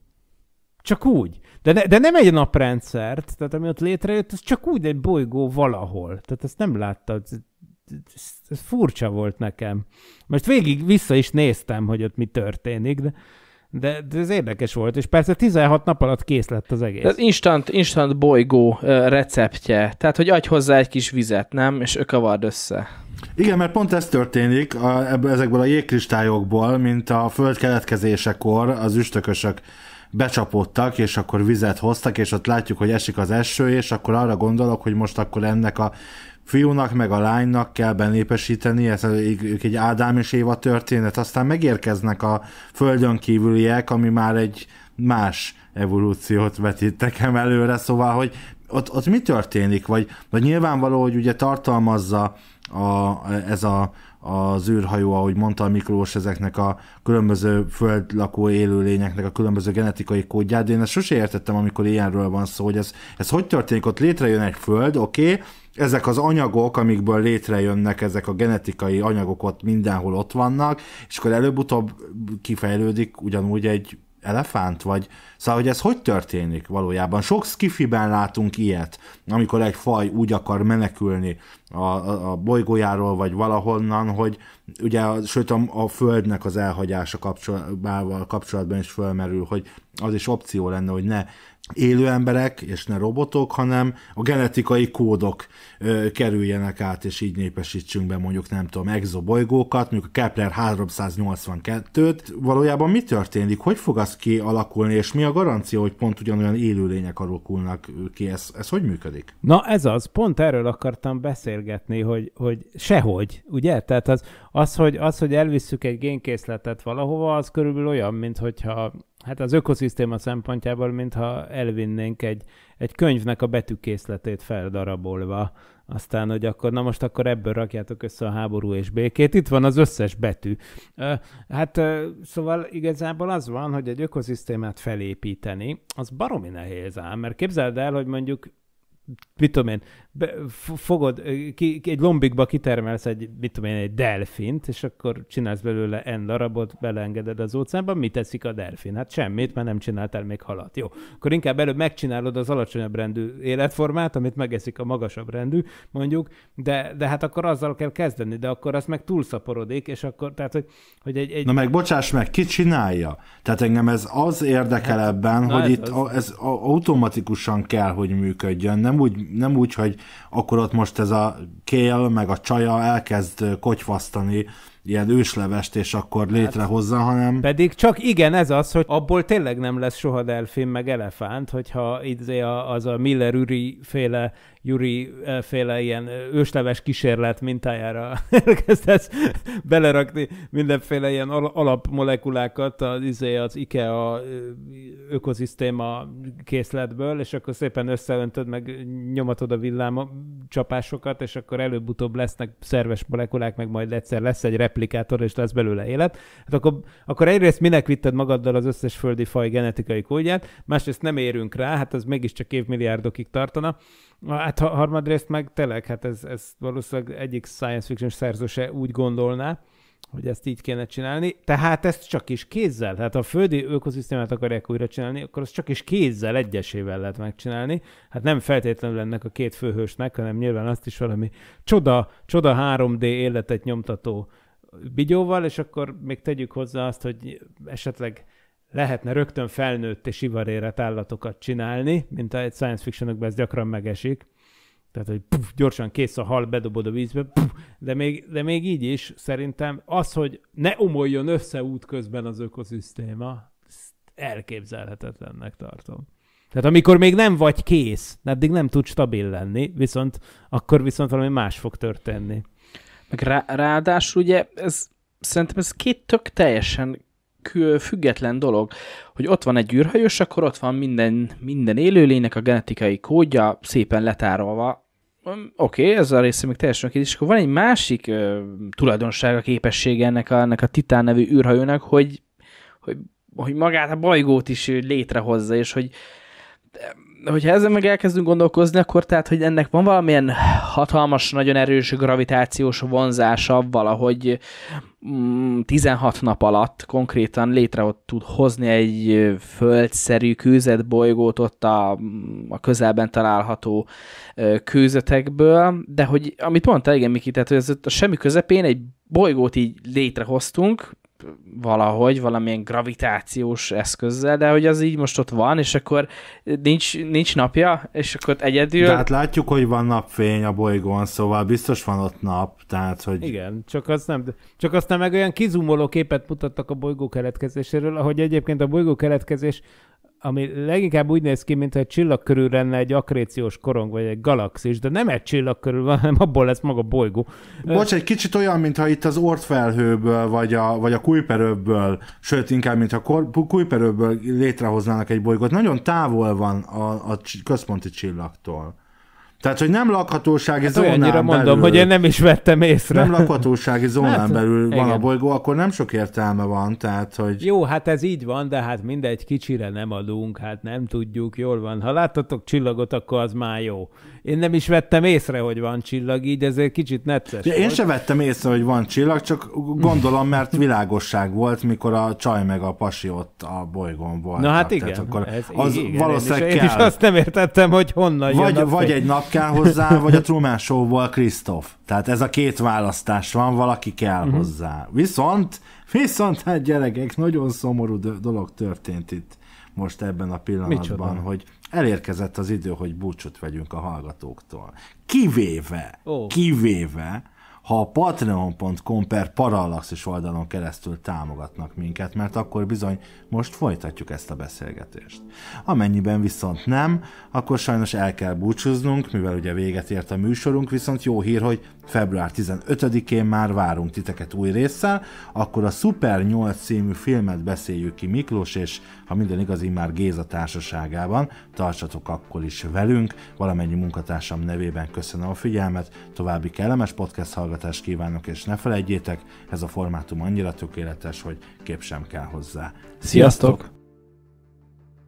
Csak úgy. De, ne, de nem egy naprendszert, tehát ami ott létrejött, az csak úgy egy bolygó valahol. Tehát ezt nem láttad. Ez, ez, ez furcsa volt nekem. Most végig vissza is néztem, hogy ott mi történik, de de, de ez érdekes volt, és persze 16 nap alatt kész lett az egész. Tehát instant, instant bolygó receptje. Tehát, hogy adj hozzá egy kis vizet, nem? És kavard össze. Igen, mert pont ez történik a, ebből, ezekből a jégkristályokból, mint a föld keletkezésekor az üstökösök becsapódtak, és akkor vizet hoztak, és ott látjuk, hogy esik az eső, és akkor arra gondolok, hogy most akkor ennek a fiúnak meg a lánynak kell benépesíteni, ez ők egy Ádám és Éva történet, aztán megérkeznek a földön kívüliek, ami már egy más evolúciót vetítekem előre, szóval, hogy ott, ott mi történik, vagy, vagy nyilvánvaló, hogy ugye tartalmazza a, ez a, az űrhajó, ahogy mondta a Miklós, ezeknek a különböző földlakó élőlényeknek a különböző genetikai kódját, de én ezt sose értettem, amikor ilyenről van szó, hogy ez, ez hogy történik, ott létrejön egy föld, oké, okay, ezek az anyagok, amikből létrejönnek ezek a genetikai anyagok ott mindenhol ott vannak, és akkor előbb-utóbb kifejlődik ugyanúgy egy elefánt, vagy szóval, hogy ez hogy történik valójában? Sok skifiben látunk ilyet, amikor egy faj úgy akar menekülni a, a, a bolygójáról, vagy valahonnan, hogy ugye, sőt a, a földnek az elhagyása kapcsolatban kapcsolatban is fölmerül, hogy az is opció lenne, hogy ne élő emberek, és ne robotok, hanem a genetikai kódok ö, kerüljenek át, és így népesítsünk be mondjuk, nem tudom, exobolygókat, mondjuk a Kepler 382-t. Valójában mi történik? Hogy fog az kialakulni, és mi a garancia, hogy pont ugyanolyan élőlények alakulnak ki? Ez, ez hogy működik? Na ez az, pont erről akartam beszélgetni, hogy, hogy sehogy, ugye? Tehát az, az, hogy, az, hogy elvisszük egy génkészletet valahova, az körülbelül olyan, mint hogyha hát az ökoszisztéma szempontjából, mintha elvinnénk egy, egy könyvnek a betűkészletét feldarabolva, aztán, hogy akkor, na most akkor ebből rakjátok össze a háború és békét, itt van az összes betű. Hát szóval igazából az van, hogy egy ökoszisztémát felépíteni, az baromi nehéz ám, mert képzeld el, hogy mondjuk mit tudom én, be, fogod, ki, egy lombikba kitermelsz egy, mit tudom én, egy delfint, és akkor csinálsz belőle en darabot, beleengeded az óceánba, mit teszik a delfin? Hát semmit, mert nem csináltál még halat. Jó, akkor inkább előbb megcsinálod az alacsonyabb rendű életformát, amit megeszik a magasabb rendű, mondjuk, de, de hát akkor azzal kell kezdeni, de akkor azt meg túlszaporodik, és akkor, tehát, hogy, hogy egy, egy... Na meg bocsáss meg, ki csinálja? Tehát engem ez az érdekel hát, ebben, hogy ez itt az... ez automatikusan kell, hogy működjön, nem úgy, nem úgy, hogy akkor ott most ez a kél, meg a csaja elkezd kotyvasztani ilyen őslevest, és akkor hát, létrehozza, hanem... Pedig csak igen, ez az, hogy abból tényleg nem lesz soha delfin meg elefánt, hogyha izé az a Miller Uri féle Juri féle ilyen ősleves kísérlet mintájára elkezdesz belerakni mindenféle ilyen alapmolekulákat az, izé, az IKEA ökoszisztéma készletből, és akkor szépen összeöntöd, meg nyomatod a villám csapásokat, és akkor előbb-utóbb lesznek szerves molekulák, meg majd egyszer lesz egy rep replikátor, és lesz belőle élet, hát akkor, akkor egyrészt minek vitted magaddal az összes földi faj genetikai kódját, másrészt nem érünk rá, hát az mégiscsak évmilliárdokig tartana. Hát harmadrészt meg tényleg, hát ez, ez valószínűleg egyik science fiction szerző se úgy gondolná, hogy ezt így kéne csinálni. Tehát ezt csak is kézzel. Tehát ha a földi ökoszisztémát akarják újra csinálni, akkor azt csak is kézzel, egyesével lehet megcsinálni. Hát nem feltétlenül ennek a két főhősnek, hanem nyilván azt is valami csoda, csoda 3D életet nyomtató bigyóval, és akkor még tegyük hozzá azt, hogy esetleg lehetne rögtön felnőtt és ivarérett állatokat csinálni, mint a science fictionokban ez gyakran megesik. Tehát, hogy puf, gyorsan kész a hal, bedobod a vízbe, puf, de, még, de még így is szerintem az, hogy ne omoljon össze út közben az ökoszisztéma, elképzelhetetlennek tartom. Tehát amikor még nem vagy kész, addig nem tud stabil lenni, viszont akkor viszont valami más fog történni. Meg rá, ráadásul ugye ez, szerintem ez két tök teljesen független dolog, hogy ott van egy űrhajós, akkor ott van minden, minden élőlénynek a genetikai kódja szépen letárolva. Hm, oké, okay, ez a része még teljesen oké, és akkor van egy másik ö, tulajdonsága, képessége ennek a, ennek a Titán nevű űrhajónak, hogy, hogy, hogy magát a bolygót is létrehozza, és hogy hogyha ezzel meg elkezdünk gondolkozni, akkor tehát, hogy ennek van valamilyen hatalmas, nagyon erős gravitációs vonzása valahogy 16 mm, nap alatt konkrétan létre tud hozni egy földszerű bolygót ott a, a közelben található kőzetekből, de hogy amit mondta, igen Miki, tehát hogy ez a semmi közepén egy bolygót így létrehoztunk, valahogy, valamilyen gravitációs eszközzel, de hogy az így most ott van, és akkor nincs, nincs napja, és akkor egyedül... De hát látjuk, hogy van napfény a bolygón, szóval biztos van ott nap, tehát hogy... Igen, csak azt nem, csak aztán meg olyan kizumoló képet mutattak a bolygó keletkezéséről, ahogy egyébként a bolygó keletkezés ami leginkább úgy néz ki, mintha egy csillag körül lenne egy akréciós korong, vagy egy galaxis, de nem egy csillag körül van, hanem abból lesz maga bolygó. Bocs, egy kicsit olyan, mintha itt az felhőből, vagy a, vagy a Kuiperőből, sőt, inkább, mintha Kuiperőből létrehoznának egy bolygót. Nagyon távol van a, a központi csillagtól. Tehát, hogy nem lakhatósági hát zónán belül... mondom, hogy én nem is vettem észre. Nem lakhatósági zónán hát, belül igen. van a bolygó, akkor nem sok értelme van, tehát, hogy... Jó, hát ez így van, de hát mindegy, kicsire nem adunk, hát nem tudjuk, jól van. Ha láttatok csillagot, akkor az már jó. Én nem is vettem észre, hogy van csillag, így ezért kicsit necces ja, Én sem vettem észre, hogy van csillag, csak gondolom, mert világosság volt, mikor a csaj meg a pasi ott a bolygón volt. Na hát igen. akkor ez, az igen, valószínűleg én is, kell. én is azt nem értettem, hogy honnan vagy, jön Vagy fél. egy nap kell hozzá, vagy a Truman Show-ból Krisztóf. Tehát ez a két választás van, valaki kell uh-huh. hozzá. Viszont, viszont hát gyerekek, nagyon szomorú dolog történt itt most ebben a pillanatban, Micsoda? hogy elérkezett az idő, hogy búcsút vegyünk a hallgatóktól. Kivéve, oh. kivéve, ha a patreon.com per parallaxis oldalon keresztül támogatnak minket, mert akkor bizony most folytatjuk ezt a beszélgetést. Amennyiben viszont nem, akkor sajnos el kell búcsúznunk, mivel ugye véget ért a műsorunk, viszont jó hír, hogy február 15-én már várunk titeket új résszel, akkor a Super 8 című filmet beszéljük ki Miklós, és ha minden igaz, már Géza társaságában, tartsatok akkor is velünk, valamennyi munkatársam nevében köszönöm a figyelmet, további kellemes podcast hallgatást kívánok, és ne felejtjétek, ez a formátum annyira tökéletes, hogy kép sem kell hozzá. Sziasztok! Sziasztok!